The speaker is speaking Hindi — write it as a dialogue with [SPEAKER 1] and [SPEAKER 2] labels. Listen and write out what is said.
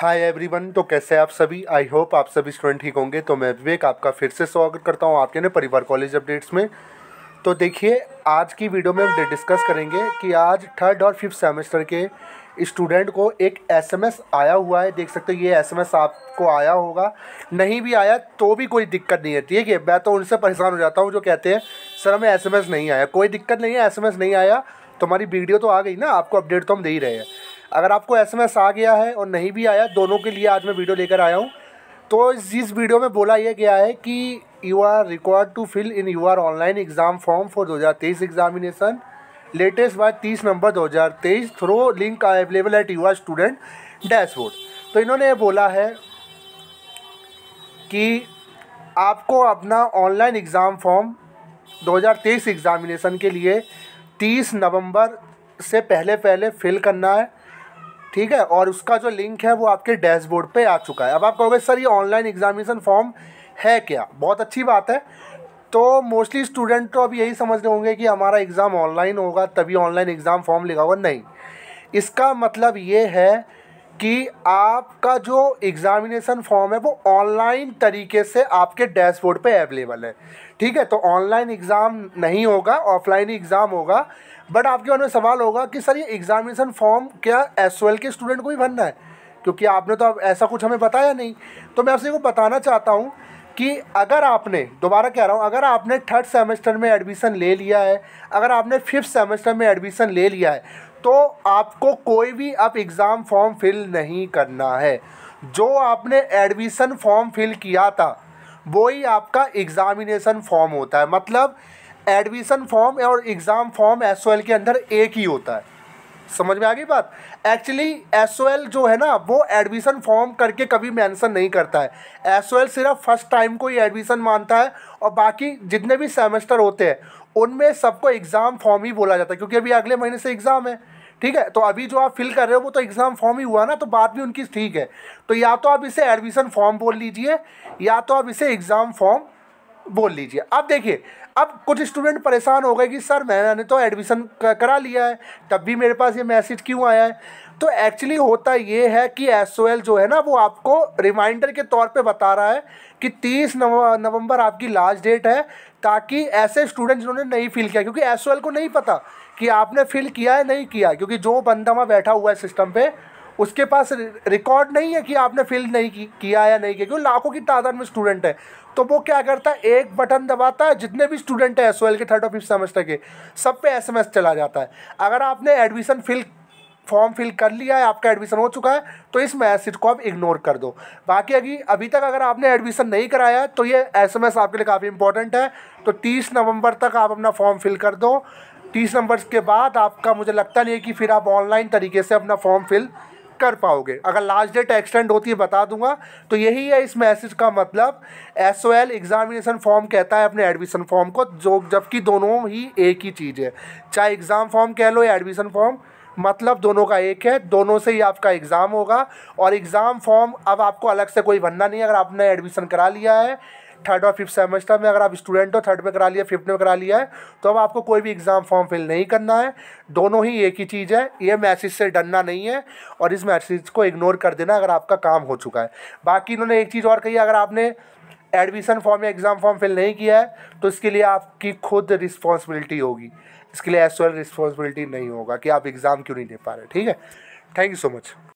[SPEAKER 1] हाय एवरीवन तो कैसे आप सभी आई होप आप सभी स्टूडेंट ठीक होंगे तो मैं विवेक आपका फिर से स्वागत करता हूँ आपके ना परिवार कॉलेज अपडेट्स में तो देखिए आज की वीडियो में हम डिस्कस करेंगे कि आज थर्ड और फिफ्थ सेमेस्टर के स्टूडेंट को एक एसएमएस आया हुआ है देख सकते हो ये एसएमएस आपको आया होगा नहीं भी आया तो भी कोई दिक्कत नहीं है ठीक है मैं तो उनसे परेशान हो जाता हूँ जो कहते हैं सर हमें एस नहीं आया कोई दिक्कत नहीं है एस नहीं आया तुम्हारी वीडियो तो आ गई ना आपको अपडेट तो हम दे ही रहे हैं अगर आपको एसएमएस आ गया है और नहीं भी आया दोनों के लिए आज मैं वीडियो लेकर आया हूँ तो इस वीडियो में बोला यह गया है कि you are required to fill in your online exam form for तेईस एग्जामिनेशन लेटेस्ट बाय तीस नंबर तेईस through link available at your student dashboard तो इन्होंने ये बोला है कि आपको अपना ऑनलाइन एग्ज़ाम फॉर्म 2023 एग्ज़ामिनेशन के लिए 30 नवंबर से पहले पहले फिल करना है ठीक है और उसका जो लिंक है वो आपके डैशबोर्ड पे आ चुका है अब आप कहोगे सर ये ऑनलाइन एग्जामिनेशन फॉर्म है क्या बहुत अच्छी बात है तो मोस्टली स्टूडेंट तो अब यही समझ रहे होंगे कि हमारा एग्ज़ाम ऑनलाइन होगा तभी ऑनलाइन एग्ज़ाम फॉर्म लिखा होगा नहीं इसका मतलब ये है कि आपका जो एग्ज़ामिनेसन फॉर्म है वो ऑनलाइन तरीके से आपके डैशबोर्ड पे अवेलेबल है ठीक है तो ऑनलाइन एग्ज़ाम नहीं होगा ऑफलाइन एग्ज़ाम होगा बट आपके मन में सवाल होगा कि सर ये एग्ज़ामिनेसन फॉर्म क्या एस के स्टूडेंट को ही भरना है क्योंकि आपने तो अब ऐसा कुछ हमें बताया नहीं तो मैं आपसे को बताना चाहता हूँ कि अगर आपने दोबारा कह रहा हूँ अगर आपने थर्ड सेमेस्टर में एडमिशन ले लिया है अगर आपने फिफ्थ सेमेस्टर में एडमिशन ले लिया है तो आपको कोई भी अब एग्ज़ाम फॉर्म फिल नहीं करना है जो आपने एडमिशन फॉर्म फिल किया था वो ही आपका एग्ज़ामिनेशन फॉर्म होता है मतलब एडमिशन फॉर्म और एग्ज़ाम फॉर्म एस के अंदर एक ही होता है समझ में आ गई बात एक्चुअली एस जो है ना वो एडमिशन फॉर्म करके कभी मेंशन नहीं करता है एस सिर्फ फर्स्ट टाइम को ही एडमिशन मानता है और बाकी जितने भी सेमेस्टर होते हैं उनमें सबको एग्ज़ाम फॉर्म ही बोला जाता है क्योंकि अभी अगले महीने से एग्ज़ाम है ठीक है तो अभी जो आप फिल कर रहे हो वो तो एग्ज़ाम फॉर्म ही हुआ ना तो बात भी उनकी ठीक है तो या तो आप इसे एडमिशन फॉर्म बोल लीजिए या तो आप इसे एग्ज़ाम फॉर्म बोल लीजिए अब देखिए अब कुछ स्टूडेंट परेशान हो गए कि सर मैंने तो एडमिशन करा लिया है तब भी मेरे पास ये मैसेज क्यों आया है तो एक्चुअली होता ये है कि एस जो है ना वो आपको रिमाइंडर के तौर पे बता रहा है कि 30 नवंबर आपकी लास्ट डेट है ताकि ऐसे स्टूडेंट जिन्होंने नहीं फिल किया क्योंकि एस को नहीं पता कि आपने फिल किया है नहीं किया क्योंकि जो बंदा वहाँ बैठा हुआ है सिस्टम पर उसके पास रिकॉर्ड नहीं है कि आपने फिल नहीं की, किया या नहीं किया क्यों लाखों की तादाद में स्टूडेंट है तो वो क्या करता है एक बटन दबाता है जितने भी स्टूडेंट हैं एस के थर्ड और फिफ्थ सेमेस्टर के सब पे एस चला जाता है अगर आपने एडमिशन फिल फॉर्म फिल कर लिया है आपका एडमिशन हो चुका है तो इस मैसेज को आप इग्नोर कर दो बाकी अभी अभी तक अगर आपने एडमिशन नहीं कराया तो ये एसएमएस आपके लिए काफ़ी इंपॉर्टेंट है तो 30 नवंबर तक आप अपना फॉर्म फिल कर दो तीस नंबर के बाद आपका मुझे लगता नहीं है कि फिर आप ऑनलाइन तरीके से अपना फॉर्म फिल कर पाओगे अगर लास्ट डेट एक्सटेंड होती है बता दूंगा तो यही है इस मैसेज का मतलब S O L examination form कहता है अपने एडमिशन फॉर्म को जो जबकि दोनों ही एक ही चीज़ है चाहे एग्ज़ाम फॉर्म कह लो या एडमिशन फॉर्म मतलब दोनों का एक है दोनों से ही आपका एग्ज़ाम होगा और एग्ज़ाम फॉर्म अब आपको अलग से कोई भरना नहीं है अगर आपने एडमिशन करा लिया है थर्ड और फिफ्थ सेमेस्टर में अगर आप स्टूडेंट हो थर्ड में करा लिया फिफ्थ में करा लिया है तो अब आपको कोई भी एग्ज़ाम फॉर्म फिल नहीं करना है दोनों ही एक ही चीज़ है ये मैसेज से डरना नहीं है और इस मैसेज को इग्नोर कर देना अगर आपका काम हो चुका है बाकी इन्होंने एक चीज़ और कही अगर आपने एडमिशन फॉर्म या एग्ज़ाम फॉर्म फिल नहीं किया है तो इसके लिए आपकी खुद रिस्पॉन्सिबिलिटी होगी इसके लिए एस रिस्पॉन्सिबिलिटी नहीं होगा कि आप एग्ज़ाम क्यों नहीं दे पा रहे ठीक है थैंक यू सो मच